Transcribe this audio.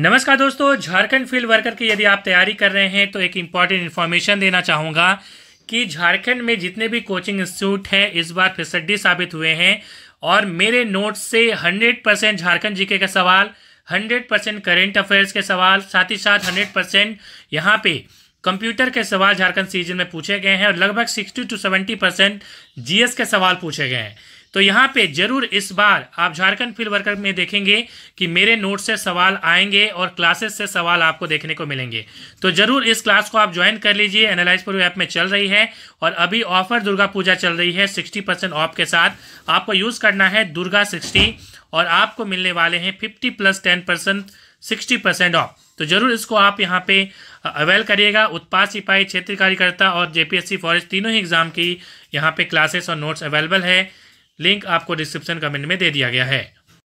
नमस्कार दोस्तों Jharkhand field worker की यदि आप तैयारी कर रहे हैं तो एक इम्पॉर्टेंट इन्फॉर्मेशन देना चाहूँगा कि झारखंड में जितने भी कोचिंग इंस्टीट्यूट हैं इस बार फिसड्डी साबित हुए हैं और मेरे नोट्स से 100 परसेंट झारखंड जीके का सवाल 100 परसेंट करेंट अफेयर्स के सवाल साथ ही साथ हंड्रेड परसेंट यहाँ पे कंप्यूटर के सवाल झारखंड सीजन में पूछे गए हैं और लगभग sixty to seventy percent GS के सवाल पूछे गए हैं तो यहाँ पे जरूर इस बार आप झारखंड फील्ड वर्कर में देखेंगे कि मेरे नोट से सवाल आएंगे और क्लासेस से सवाल आपको देखने को मिलेंगे तो जरूर इस क्लास को आप ज्वाइन कर लीजिए एनालाइज पर ऐप में चल रही है और अभी ऑफर दुर्गा पूजा चल रही है सिक्सटी परसेंट ऑफ के साथ आपको यूज़ करना है दुर्गा सिक्सटी और आपको मिलने वाले हैं fifty plus ten percent sixty percent off तो जरूर इसको आप यहाँ पे अवेल करिएगा उत्पाद सिपाही क्षेत्र कार्यकर्ता और जेपीएससी फॉरेस्ट तीनों ही एग्ज़ाम की यहाँ पे क्लासेस और नोट्स अवेलेबल है लिंक आपको डिस्क्रिप्शन कमेंट में दे दिया गया है